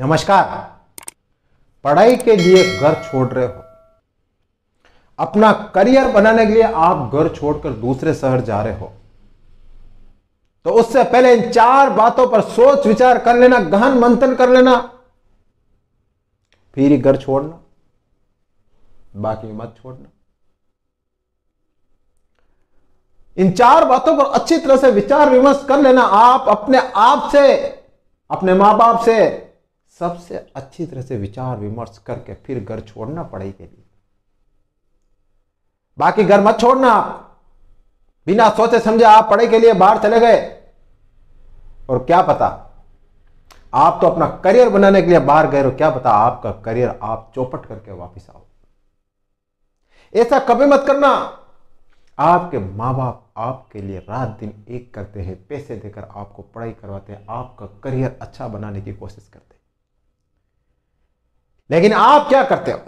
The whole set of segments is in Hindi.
नमस्कार पढ़ाई के लिए घर छोड़ रहे हो अपना करियर बनाने के लिए आप घर छोड़कर दूसरे शहर जा रहे हो तो उससे पहले इन चार बातों पर सोच विचार कर लेना गहन मंथन कर लेना फिर ही घर छोड़ना बाकी मत छोड़ना इन चार बातों पर अच्छी तरह से विचार विमर्श कर लेना आप अपने आप से अपने मां बाप से सबसे अच्छी तरह से विचार विमर्श करके फिर घर छोड़ना पढ़ाई के लिए बाकी घर मत छोड़ना आप बिना सोचे समझे आप पढ़ाई के लिए बाहर चले गए और क्या पता आप तो अपना करियर बनाने के लिए बाहर गए हो क्या पता आपका करियर आप चौपट करके वापस आओ ऐसा कभी मत करना आपके माँ बाप आपके लिए रात दिन एक करते हैं पैसे देकर आपको पढ़ाई करवाते हैं आपका करियर अच्छा बनाने की कोशिश करते हैं लेकिन आप क्या करते हो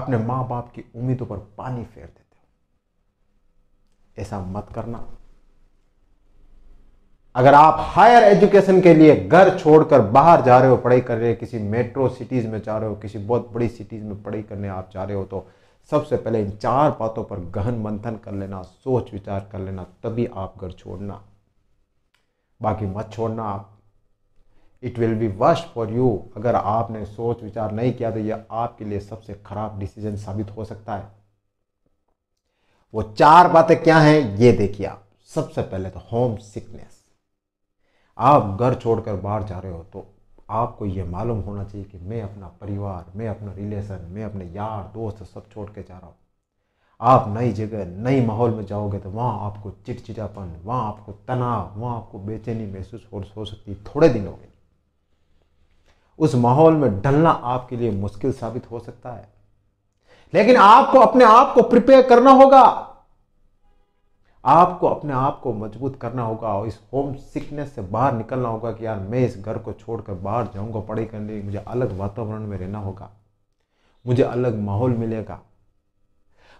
अपने मां बाप की उम्मीदों पर पानी फेर देते हो ऐसा मत करना अगर आप हायर एजुकेशन के लिए घर छोड़कर बाहर जा रहे हो पढ़ाई कर रहे हो किसी मेट्रो सिटीज में जा रहे हो किसी बहुत बड़ी सिटीज में पढ़ाई करने आप जा रहे हो तो सबसे पहले इन चार बातों पर गहन मंथन कर लेना सोच विचार कर लेना तभी आप घर छोड़ना बाकी मत छोड़ना आप it will be worst for you अगर आपने सोच विचार नहीं किया तो यह आपके लिए सबसे खराब डिसीजन साबित हो सकता है वो चार बातें क्या हैं ये देखिए आप सबसे पहले तो होम सिकनेस आप घर छोड़कर बाहर जा रहे हो तो आपको ये मालूम होना चाहिए कि मैं अपना परिवार मैं अपना रिलेशन मैं अपने यार दोस्त सब छोड़ के जा रहा हूँ आप नई जगह नई माहौल में जाओगे तो वहाँ आपको चिटचिटापन वहाँ आपको तनाव वहाँ आपको बेचैनी महसूस हो सकती है थोड़े दिनों में उस माहौल में ढलना आपके लिए मुश्किल साबित हो सकता है लेकिन आपको अपने आप को प्रिपेयर करना होगा आपको अपने आप को मजबूत करना होगा और इस होम सिकनेस से बाहर निकलना होगा कि यार मैं इस घर को छोड़कर बाहर जाऊंगा पढ़ाई करने लिए मुझे अलग वातावरण में रहना होगा मुझे अलग माहौल मिलेगा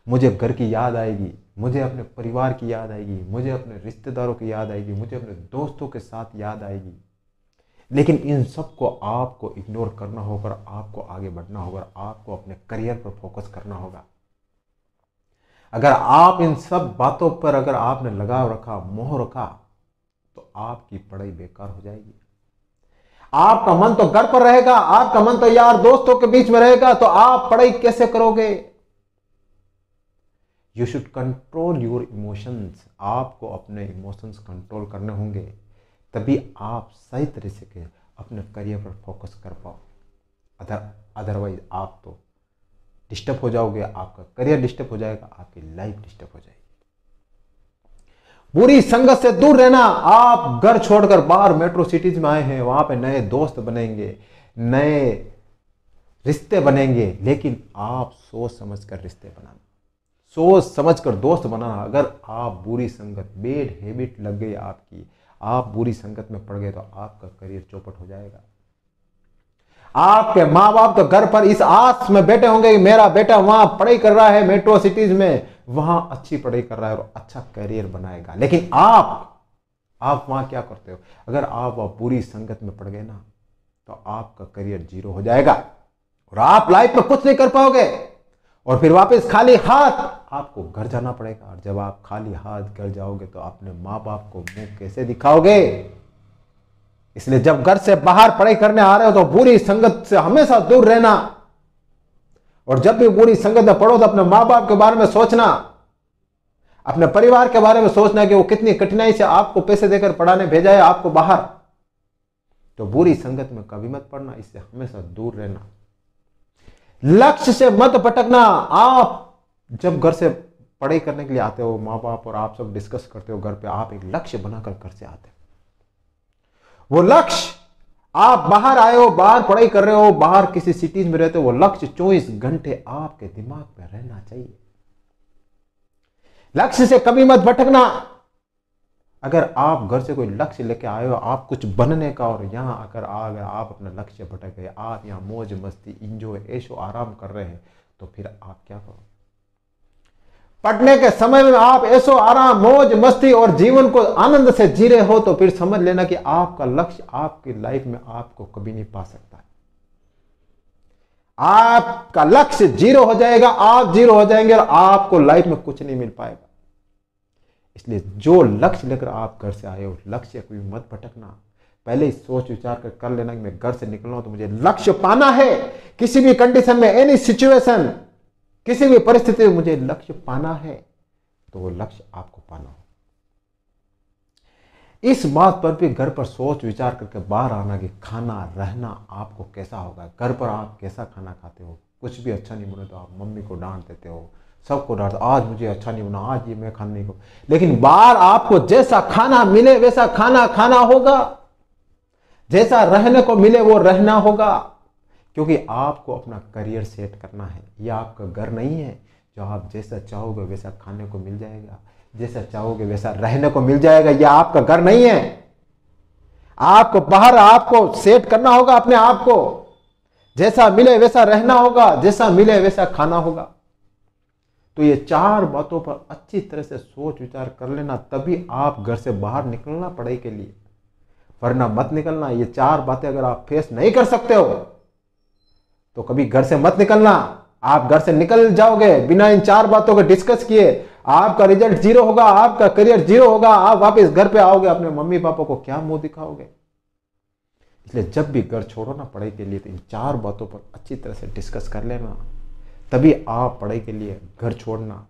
मुझे घर की याद आएगी मुझे अपने परिवार की याद आएगी मुझे अपने रिश्तेदारों की याद आएगी मुझे अपने दोस्तों के साथ याद आएगी लेकिन इन सब को आपको इग्नोर करना होगा आपको आगे बढ़ना होगा आपको अपने करियर पर फोकस करना होगा अगर आप इन सब बातों पर अगर आपने लगाव रखा मोह रखा तो आपकी पढ़ाई बेकार हो जाएगी आपका मन तो घर पर रहेगा आपका मन तो यार दोस्तों के बीच में रहेगा तो आप पढ़ाई कैसे करोगे you should control your emotions आपको अपने इमोशंस कंट्रोल करने होंगे तभी आप सही तरीके से के अपने करियर पर फोकस कर पाओगे अदर अदरवाइज आप तो डिस्टर्ब हो जाओगे आपका करियर डिस्टर्ब हो जाएगा आपकी लाइफ डिस्टर्ब हो जाएगी बुरी संगत से दूर रहना आप घर छोड़कर बाहर मेट्रो सिटीज में आए हैं वहां पे नए दोस्त बनेंगे नए रिश्ते बनेंगे लेकिन आप सोच समझ कर रिश्ते बनाना सोच समझ कर दोस्त बनाना अगर आप बुरी संगत बेड हैबिट लग गई आपकी आप बुरी संगत में पड़ गए तो आपका करियर चौपट हो जाएगा आपके मां बाप तो घर पर इस आस में बैठे होंगे कि मेरा बेटा वहां पढ़ाई कर रहा है मेट्रो सिटीज में वहां अच्छी पढ़ाई कर रहा है और अच्छा करियर बनाएगा लेकिन आप आप वहां क्या करते हो अगर आप वह पूरी संगत में पड़ गए ना तो आपका करियर जीरो हो जाएगा और आप लाइफ में कुछ नहीं कर पाओगे और फिर वापस खाली हाथ आपको घर जाना पड़ेगा और जब आप खाली हाथ घर जाओगे तो अपने माँ बाप को मुंह कैसे दिखाओगे इसलिए जब घर से बाहर पढ़ाई करने आ रहे हो तो बुरी संगत से हमेशा दूर रहना और जब भी बुरी संगत में पढ़ो तो अपने माँ बाप के बारे में सोचना अपने परिवार के बारे में सोचना कि वो कितनी कठिनाई से आपको पैसे देकर पढ़ाने भेजा है आपको बाहर तो बुरी संगत में कभी मत पढ़ना इससे हमेशा दूर रहना लक्ष्य से मत भटकना आप जब घर से पढ़ाई करने के लिए आते हो माँ बाप और आप सब डिस्कस करते हो घर पे आप एक लक्ष्य बनाकर घर से आते हो वो लक्ष्य आप बाहर आए हो बाहर पढ़ाई कर रहे हो बाहर किसी सिटीज में रहते हो वो लक्ष्य चौबीस घंटे आपके दिमाग में रहना चाहिए लक्ष्य से कभी मत भटकना अगर आप घर से कोई लक्ष्य लेके आए हो आप कुछ बनने का और यहाँ आकर आ गए आप अपना लक्ष्य भटक गए आप यहाँ मौज मस्ती इंजॉय ऐशो आराम कर रहे हैं तो फिर आप क्या करो पढ़ने के समय में आप ऐसो आराम मौज मस्ती और जीवन को आनंद से जी रहे हो तो फिर समझ लेना कि आपका लक्ष्य आपकी लाइफ में आपको कभी नहीं पा सकता आपका लक्ष्य जीरो हो जाएगा आप जीरो हो जाएंगे और आपको लाइफ में कुछ नहीं मिल पाएगा इसलिए जो लक्ष्य लेकर आप घर से आए हो लक्ष्य को भी मत भटकना पहले ही सोच विचार कर कर लेना कि मैं घर से निकलना तो मुझे लक्ष्य पाना है किसी भी कंडीशन में एनी सिचुएशन किसी भी परिस्थिति में मुझे लक्ष्य पाना है तो वो लक्ष्य आपको पाना हो इस बात पर भी घर पर सोच विचार करके बाहर आना कि खाना रहना आपको कैसा होगा घर पर आप कैसा खाना खाते हो कुछ भी अच्छा नहीं बना तो आप मम्मी को डांट देते हो सबको डांट आज मुझे अच्छा नहीं बना आज ये मैं खाने को लेकिन बार आपको जैसा खाना मिले वैसा खाना खाना होगा जैसा रहने को मिले वो रहना होगा क्योंकि आपको अपना करियर सेट करना है ये आपका घर नहीं है जो आप जैसा चाहोगे वैसा खाने को मिल जाएगा जैसा चाहोगे वैसा रहने को मिल जाएगा यह आपका घर नहीं है आपको बाहर आपको सेट करना होगा अपने आप को जैसा मिले वैसा रहना होगा जैसा मिले वैसा खाना होगा तो ये चार बातों पर अच्छी तरह से सोच विचार कर लेना तभी आप घर से बाहर निकलना पढ़ाई के लिए वरना मत निकलना ये चार बातें अगर आप फेस नहीं कर सकते हो तो कभी घर से मत निकलना आप घर से निकल जाओगे बिना इन चार बातों को डिस्कस किए आपका रिजल्ट जीरो होगा आपका करियर जीरो होगा आप वापस घर पे आओगे अपने मम्मी पापा को क्या मुंह दिखाओगे इसलिए जब भी घर छोड़ो ना पढ़ाई के लिए तो इन चार बातों पर अच्छी तरह से डिस्कस कर लेना तभी आप पढ़ाई के लिए घर छोड़ना